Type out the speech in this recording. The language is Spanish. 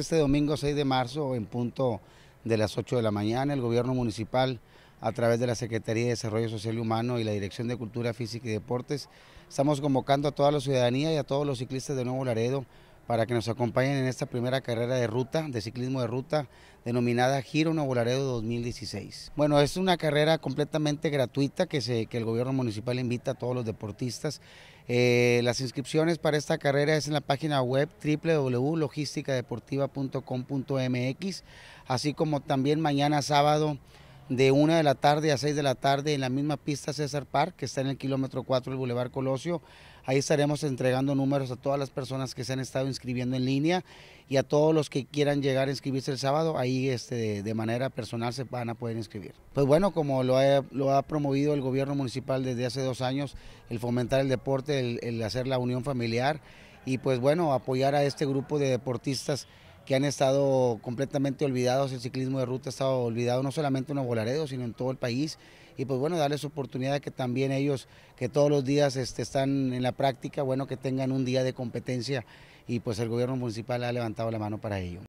Este domingo 6 de marzo, en punto de las 8 de la mañana, el gobierno municipal, a través de la Secretaría de Desarrollo Social y Humano y la Dirección de Cultura Física y Deportes, estamos convocando a toda la ciudadanía y a todos los ciclistas de Nuevo Laredo para que nos acompañen en esta primera carrera de ruta, de ciclismo de ruta, denominada Giro Nuevo Laredo 2016. Bueno, es una carrera completamente gratuita que, el gobierno municipal invita a todos los deportistas. Eh, las inscripciones para esta carrera es en la página web www.logisticadeportiva.com.mx, así como también mañana sábado de 1 de la tarde a 6 de la tarde en la misma pista César Park, que está en el kilómetro 4 del Boulevard Colosio. Ahí estaremos entregando números a todas las personas que se han estado inscribiendo en línea y a todos los que quieran llegar a inscribirse el sábado, ahí este, de manera personal se van a poder inscribir. Pues bueno, como lo ha, promovido el gobierno municipal desde hace dos años, el fomentar el deporte, el hacer la unión familiar y pues bueno, apoyar a este grupo de deportistas que han estado completamente olvidados, el ciclismo de ruta ha estado olvidado no solamente en los volaredos, sino en todo el país. Y pues bueno, darles oportunidad que también ellos, que todos los días este, están en la práctica, bueno, que tengan un día de competencia y pues el gobierno municipal ha levantado la mano para ello.